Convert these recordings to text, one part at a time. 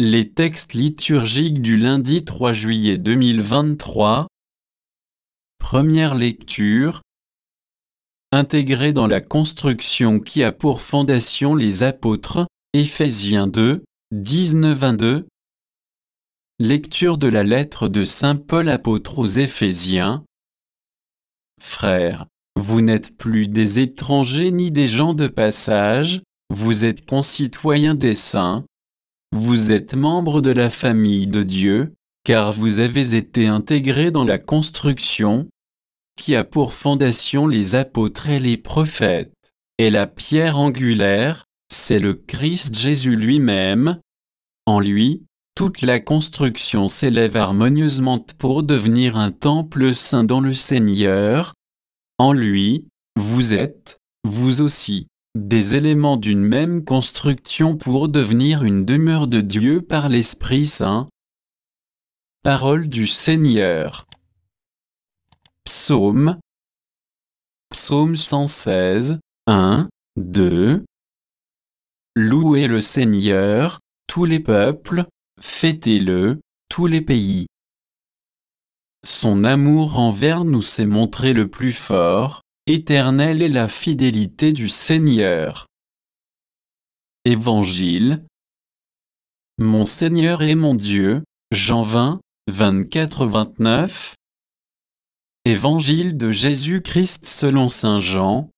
Les textes liturgiques du lundi 3 juillet 2023 Première lecture Intégrée dans la construction qui a pour fondation les apôtres, Éphésiens 2, 19-22 Lecture de la lettre de Saint Paul apôtre aux Éphésiens Frères, vous n'êtes plus des étrangers ni des gens de passage, vous êtes concitoyens des saints, vous êtes membre de la famille de Dieu, car vous avez été intégrés dans la construction, qui a pour fondation les apôtres et les prophètes. Et la pierre angulaire, c'est le Christ Jésus lui-même. En lui, toute la construction s'élève harmonieusement pour devenir un temple saint dans le Seigneur. En lui, vous êtes, vous aussi, des éléments d'une même construction pour devenir une demeure de Dieu par l'Esprit Saint. Parole du Seigneur. Psaume Psaume 116, 1, 2 Louez le Seigneur, tous les peuples, fêtez-le, tous les pays. Son amour envers nous s'est montré le plus fort, Éternelle est la fidélité du Seigneur. Évangile Mon Seigneur et mon Dieu, Jean 20, 24-29 Évangile de Jésus-Christ selon Saint Jean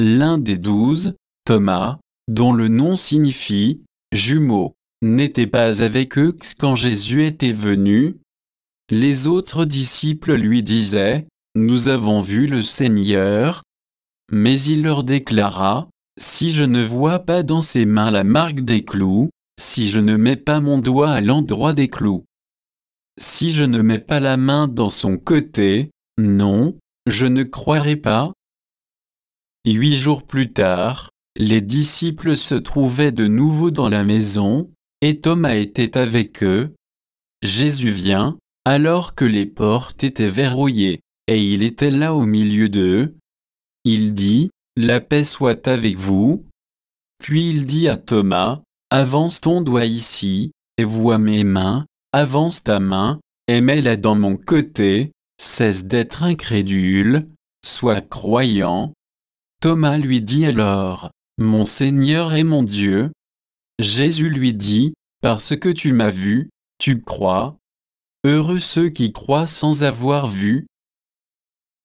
L'un des douze, Thomas, dont le nom signifie « jumeau », n'était pas avec eux quand Jésus était venu. Les autres disciples lui disaient nous avons vu le Seigneur. Mais il leur déclara, Si je ne vois pas dans ses mains la marque des clous, si je ne mets pas mon doigt à l'endroit des clous, si je ne mets pas la main dans son côté, non, je ne croirai pas. Huit jours plus tard, les disciples se trouvaient de nouveau dans la maison, et Thomas était avec eux. Jésus vient, alors que les portes étaient verrouillées et il était là au milieu d'eux. Il dit, La paix soit avec vous. Puis il dit à Thomas, Avance ton doigt ici, et vois mes mains, avance ta main, et mets-la dans mon côté, cesse d'être incrédule, sois croyant. Thomas lui dit alors, Mon Seigneur et mon Dieu. Jésus lui dit, Parce que tu m'as vu, tu crois. Heureux ceux qui croient sans avoir vu.